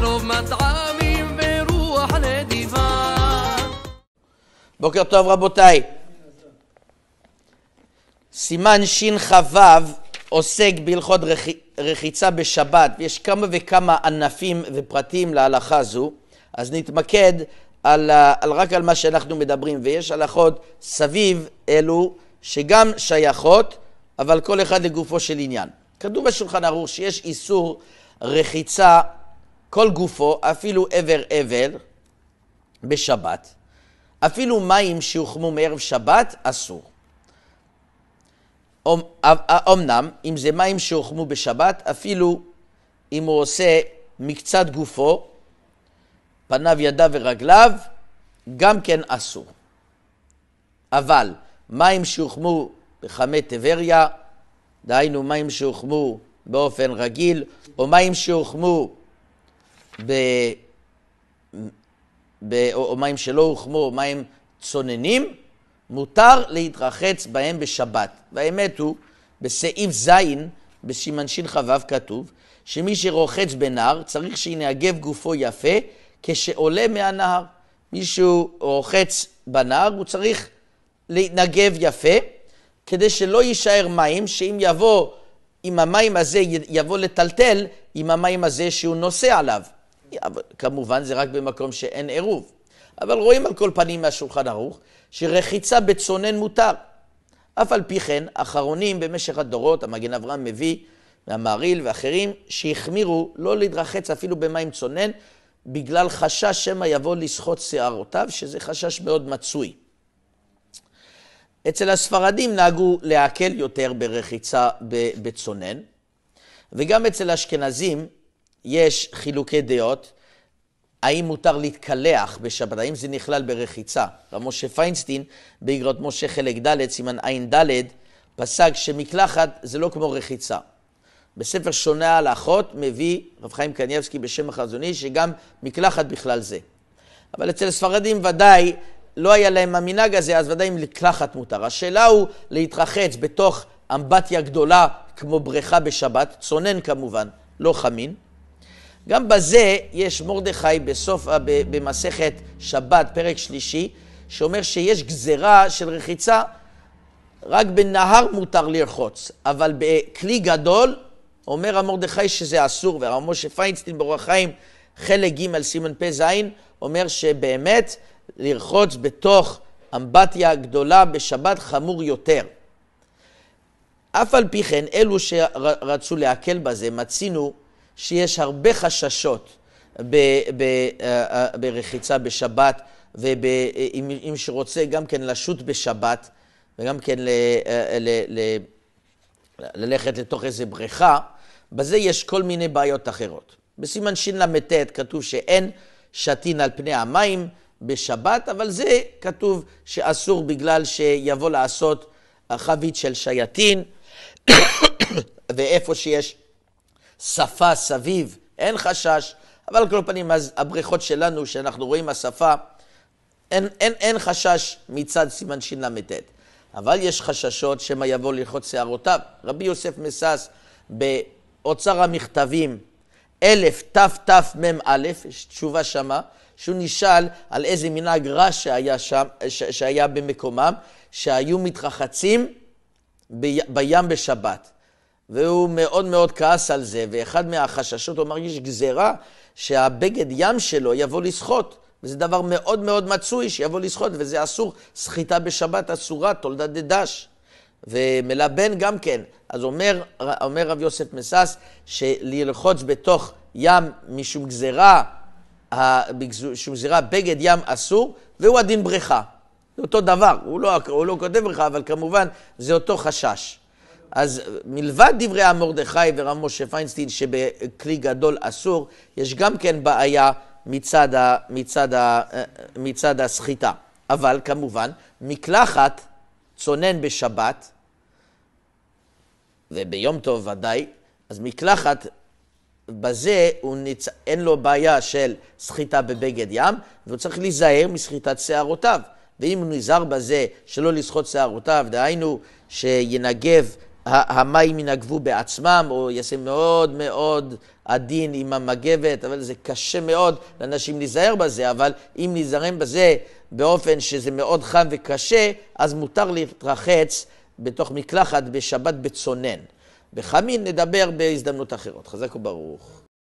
ברוב מטעמים ורוח נדיבה. בוקר טוב רבותיי. סימן שכ"ו עוסק בהלכות רחיצה בשבת, ויש כמה וכמה ענפים ופרטים להלכה זו, אז נתמקד על, על רק על מה שאנחנו מדברים, ויש הלכות סביב אלו שגם שייכות, אבל כל אחד לגופו של עניין. כתוב בשולחן ערוך שיש איסור רחיצה כל גופו, אפילו עבר עבר, בשבת. אפילו מים שהוחמו מערב שבת, אסור. אה, אה, אמנם, אם זה מים שהוחמו בשבת, אפילו אם הוא עושה מקצת גופו, פניו, ידיו ורגליו, גם כן אסור. אבל מים שהוחמו בחמי טבריה, דהיינו מים שהוחמו באופן רגיל, או מים שהוחמו ב... ב... או, או מים שלא הוחמו, מים צוננים, מותר להתרחץ בהם בשבת. והאמת הוא, בסעיף ז', בסימן שכ"ו כתוב, שמי שרוחץ בנהר צריך שינגב גופו יפה כשעולה מהנהר. שהוא רוחץ בנהר, הוא צריך להתנגב יפה, כדי שלא יישאר מים, שאם יבוא, אם המים הזה יבוא לטלטל, עם המים הזה שהוא נוסע עליו. אבל, כמובן זה רק במקום שאין עירוב. אבל רואים על כל פנים מהשולחן ערוך, שרחיצה בצונן מותר. אף על פי כן, אחרונים במשך הדורות, המגן אברהם מביא, והמהריל ואחרים, שהחמירו לא להתרחץ אפילו במים צונן, בגלל חשש שמא יבוא לסחוט שערותיו, שזה חשש מאוד מצוי. אצל הספרדים נהגו להקל יותר ברחיצה בצונן, וגם אצל האשכנזים יש חילוקי דעות, האם מותר להתקלח בשבת, האם זה נכלל ברחיצה. רב משה פיינסטין, באגרות משה חלק ד', סימן ע"ד, פסק שמקלחת זה לא כמו רחיצה. בספר שונה ההלכות מביא רב חיים קניאבסקי בשם החזוני, שגם מקלחת בכלל זה. אבל אצל הספרדים ודאי לא היה להם המנהג הזה, אז ודאי אם לקלחת מותר. השאלה הוא להתרחץ בתוך אמבטיה גדולה, כמו בריכה בשבת, צונן כמובן, לא חמין. גם בזה יש מרדכי בסוף, במסכת שבת, פרק שלישי, שאומר שיש גזרה של רחיצה, רק בנהר מותר לרחוץ, אבל בכלי גדול, אומר המרדכי שזה אסור, והרב משה פיינסטין ברוך חיים, חלק ג' סימן פ"ז, אומר שבאמת לרחוץ בתוך אמבטיה הגדולה בשבת חמור יותר. אף על פי כן, אלו שרצו להקל בזה, מצינו שיש הרבה חששות ב, ב, אה, אה, ברחיצה בשבת, ואם אה, שרוצה גם כן לשוט בשבת, וגם כן ל, ל, ל, ללכת לתוך איזה בריכה, בזה יש כל מיני בעיות אחרות. בסימן של"ט כתוב שאין שתין על פני המים, בשבת, אבל זה כתוב שאסור בגלל שיבוא לעשות חבית של שייטין, ואיפה שיש שפה סביב, אין חשש, אבל על כל פנים, אז הבריכות שלנו, שאנחנו רואים השפה, אין, אין, אין חשש מצד סימן של"ט. אבל יש חששות שמא יבוא ללחוץ שערותיו. רבי יוסף מסס, באוצר המכתבים, אלף תתמ"א, יש תשובה שמה, שהוא נשאל על איזה מנהג רע שהיה שם, ש, שהיה במקומם, שהיו מתרחצים בי, בים בשבת. והוא מאוד מאוד כעס על זה, ואחד מהחששות, הוא מרגיש גזירה שהבגד ים שלו יבוא לשחות. וזה דבר מאוד מאוד מצוי שיבוא לשחות, וזה אסור, סחיטה בשבת אסורה, תולדת דדש. ומלבן גם כן. אז אומר, אומר רב יוסף מסס, שללחוץ בתוך ים משום גזירה, משום גזירה בגד ים אסור, והוא הדין בריכה. זה אותו דבר, הוא לא, הוא לא כותב בריכה, אבל כמובן זה אותו חשש. אז מלבד דברי המרדכי ורב משה פיינסטין, שבכלי גדול אסור, יש גם כן בעיה מצד, ה, מצד, ה, אה, אה, מצד הסחיטה. אבל כמובן, מקלחת צונן בשבת, וביום טוב ודאי, אז מקלחת, בזה ניצ... אין לו בעיה של סחיטה בבגד ים, והוא צריך להיזהר מסחיטת שערותיו. ואם הוא נזהר בזה שלא לסחוט שערותיו, דהיינו שינגב המים ינגבו בעצמם, או יעשה מאוד מאוד עדין עם המגבת, אבל זה קשה מאוד לאנשים להיזהר בזה, אבל אם נזהרם בזה באופן שזה מאוד חם וקשה, אז מותר להתרחץ בתוך מקלחת בשבת בצונן. בחמין נדבר בהזדמנות אחרות. חזק וברוך.